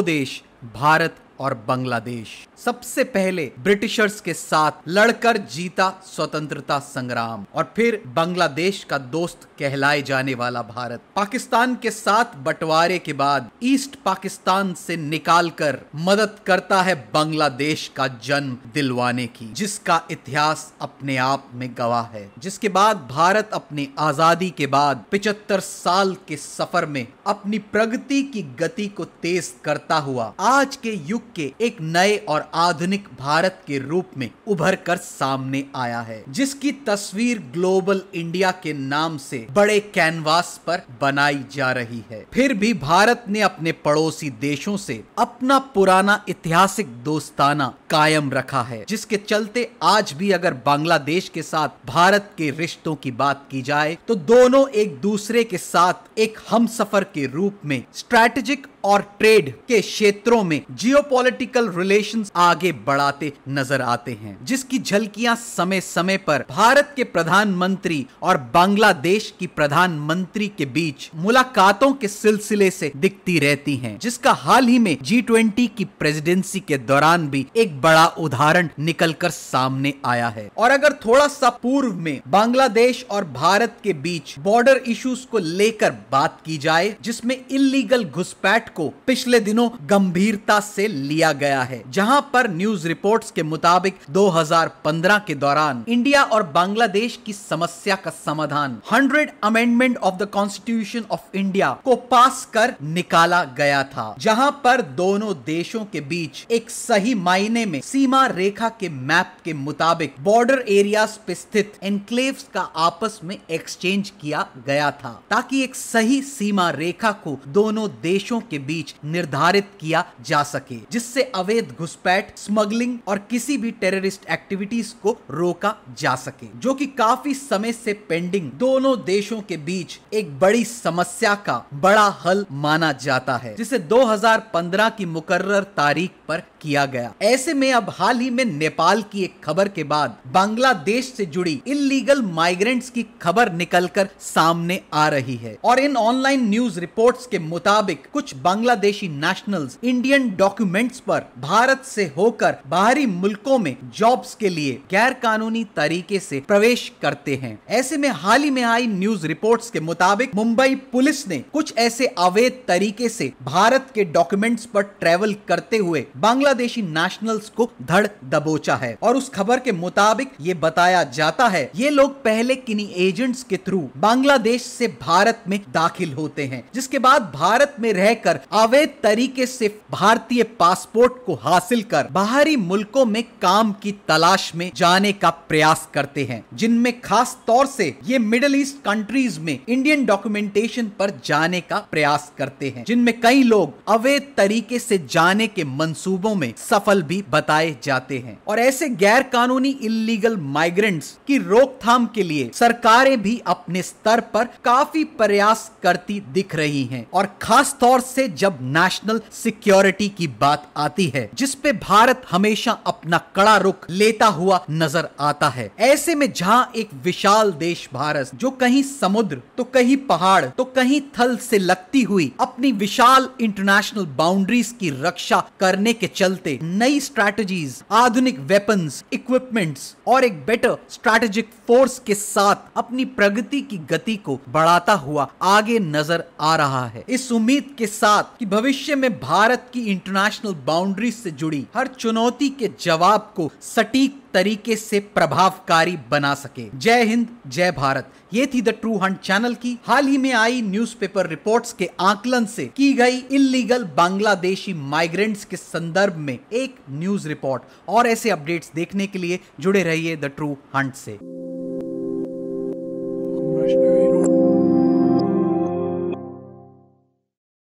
देश भारत और बांग्लादेश सबसे पहले ब्रिटिशर्स के साथ लड़कर जीता स्वतंत्रता संग्राम और फिर बांग्लादेश का दोस्त कहलाए जाने वाला भारत पाकिस्तान के साथ बंटवारे के बाद ईस्ट पाकिस्तान से निकालकर मदद करता है बांग्लादेश का जन्म दिलवाने की जिसका इतिहास अपने आप में गवाह है जिसके बाद भारत अपनी आजादी के बाद पिछहत्तर साल के सफर में अपनी प्रगति की गति को तेज करता हुआ आज के युग युग के एक नए और आधुनिक भारत के रूप में उभर कर सामने आया है जिसकी तस्वीर ग्लोबल इंडिया के नाम से बड़े कैनवास पर बनाई जा रही है फिर भी भारत ने अपने पड़ोसी देशों से अपना पुराना ऐतिहासिक दोस्ताना कायम रखा है जिसके चलते आज भी अगर बांग्लादेश के साथ भारत के रिश्तों की बात की जाए तो दोनों एक दूसरे के साथ एक हम सफर के रूप में स्ट्रैटेजिक और ट्रेड के क्षेत्रों में जियोपॉलिटिकल रिलेशंस आगे बढ़ाते नजर आते हैं जिसकी झलकियां समय समय पर भारत के प्रधानमंत्री और बांग्लादेश की प्रधानमंत्री के बीच मुलाकातों के सिलसिले से दिखती रहती हैं जिसका हाल ही में जी ट्वेंटी की प्रेसिडेंसी के दौरान भी एक बड़ा उदाहरण निकल कर सामने आया है और अगर थोड़ा सा पूर्व में बांग्लादेश और भारत के बीच बॉर्डर इश्यूज को लेकर बात की जाए जिसमें इलीगल घुसपैठ को पिछले दिनों गंभीरता से लिया गया है जहां पर न्यूज रिपोर्ट्स के मुताबिक 2015 के दौरान इंडिया और बांग्लादेश की समस्या का समाधान 100 amendment of the Constitution of India को पास कर निकाला गया था जहां पर दोनों देशों के बीच एक सही मायने में सीमा रेखा के मैप के मुताबिक बॉर्डर एरिया पे स्थित एनक्लेव का आपस में एक्सचेंज किया गया था ताकि एक सही सीमा रेखा को दोनों देशों के बीच निर्धारित किया जा सके जिससे अवैध घुसपैठ स्मगलिंग और किसी भी टेररिस्ट एक्टिविटीज को रोका जा सके जो कि काफी समय से पेंडिंग दोनों देशों के बीच एक बड़ी समस्या का बड़ा हल माना जाता है जिसे 2015 की मुकर्र तारीख पर किया गया ऐसे में अब हाल ही में नेपाल की एक खबर के बाद बांग्लादेश से जुड़ी इलीगल माइग्रेंट्स की खबर निकलकर सामने आ रही है और इन ऑनलाइन न्यूज रिपोर्ट्स के मुताबिक कुछ बांग्लादेशी नेशनल्स इंडियन डॉक्यूमेंट्स पर भारत से होकर बाहरी मुल्कों में जॉब्स के लिए गैर कानूनी तरीके से प्रवेश करते हैं ऐसे में हाल ही में आई न्यूज रिपोर्ट्स के मुताबिक मुंबई पुलिस ने कुछ ऐसे अवैध तरीके से भारत के डॉक्यूमेंट्स पर ट्रेवल करते हुए बांग्लादेशी नेशनल्स को धड़ दबोचा है और उस खबर के मुताबिक ये बताया जाता है ये लोग पहले किन्हीं एजेंट्स के थ्रू बांग्लादेश से भारत में दाखिल होते हैं जिसके बाद भारत में रहकर अवैध तरीके से भारतीय पासपोर्ट को हासिल कर बाहरी मुल्कों में काम की तलाश में जाने का प्रयास करते हैं जिनमें खास तौर से ये मिडिल ईस्ट कंट्रीज में इंडियन डॉक्यूमेंटेशन पर जाने का प्रयास करते हैं जिनमें कई लोग अवैध तरीके से जाने के मंसूबों में सफल भी बताए जाते हैं और ऐसे गैर कानूनी इलीगल माइग्रेंट्स की रोकथाम के लिए सरकारें भी अपने स्तर पर काफी प्रयास करती दिख रही हैं और खास तौर से जब नेशनल सिक्योरिटी की बात आती है जिसपे भारत हमेशा अपना कड़ा रुख लेता हुआ नजर आता है ऐसे में जहाँ एक विशाल देश भारत जो कहीं समुद्र तो कहीं पहाड़ तो कहीं थल से लगती हुई अपनी विशाल इंटरनेशनल बाउंड्रीज की रक्षा करने के चलते नई स्ट्रेटेजीज आधुनिक वेपन इक्विपमेंट्स और एक बेटर स्ट्रैटेजिक फोर्स के साथ अपनी प्रगति की गति को बढ़ाता हुआ आगे नजर आ रहा है इस उम्मीद के साथ बात कि भविष्य में भारत की इंटरनेशनल बाउंड्री से जुड़ी हर चुनौती के जवाब को सटीक तरीके से प्रभावकारी बना सके जय हिंद जय भारत ये थी द ट्रू हंट चैनल की हाल ही में आई न्यूज़पेपर रिपोर्ट्स के आकलन से की गई इलीगल बांग्लादेशी माइग्रेंट्स के संदर्भ में एक न्यूज रिपोर्ट और ऐसे अपडेट्स देखने के लिए जुड़े रहिए द ट्रू हंट से